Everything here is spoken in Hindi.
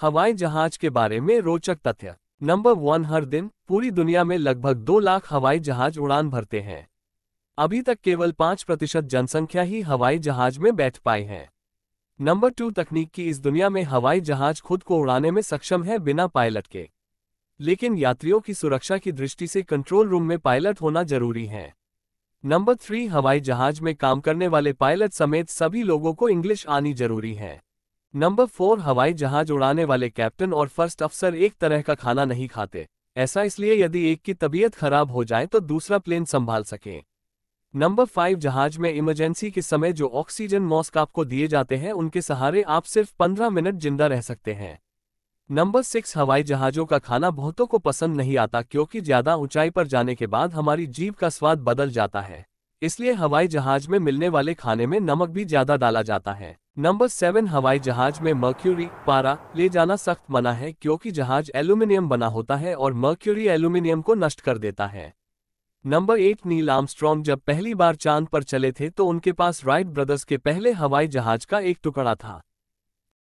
हवाई जहाज के बारे में रोचक तथ्य नंबर वन हर दिन पूरी दुनिया में लगभग दो लाख हवाई जहाज उड़ान भरते हैं अभी तक केवल पांच प्रतिशत जनसंख्या ही हवाई जहाज में बैठ पाए हैं नंबर टू तकनीक की इस दुनिया में हवाई जहाज खुद को उड़ाने में सक्षम है बिना पायलट के लेकिन यात्रियों की सुरक्षा की दृष्टि से कंट्रोल रूम में पायलट होना जरूरी है नंबर थ्री हवाई जहाज में काम करने वाले पायलट समेत सभी लोगों को इंग्लिश आनी जरूरी है नंबर फोर हवाई जहाज उड़ाने वाले कैप्टन और फर्स्ट अफसर एक तरह का खाना नहीं खाते ऐसा इसलिए यदि एक की तबीयत खराब हो जाए तो दूसरा प्लेन संभाल सकें नंबर फाइव जहाज में इमरजेंसी के समय जो ऑक्सीजन मॉस्क आपको दिए जाते हैं उनके सहारे आप सिर्फ पंद्रह मिनट जिंदा रह सकते हैं नंबर सिक्स हवाई जहाज़ों का खाना बहुतों को पसंद नहीं आता क्योंकि ज़्यादा ऊंचाई पर जाने के बाद हमारी जीव का स्वाद बदल जाता है इसलिए हवाई जहाज में मिलने वाले खाने में नमक भी ज़्यादा डाला जाता है नंबर सेवन हवाई जहाज में मर्क्यूरी पारा ले जाना सख्त मना है क्योंकि जहाज एल्यूमिनियम बना होता है और मर्क्यूरी एल्यूमिनियम को नष्ट कर देता है नंबर एट नील आर्मस्ट्रॉन्ग जब पहली बार चांद पर चले थे तो उनके पास राइट ब्रदर्स के पहले हवाई जहाज का एक टुकड़ा था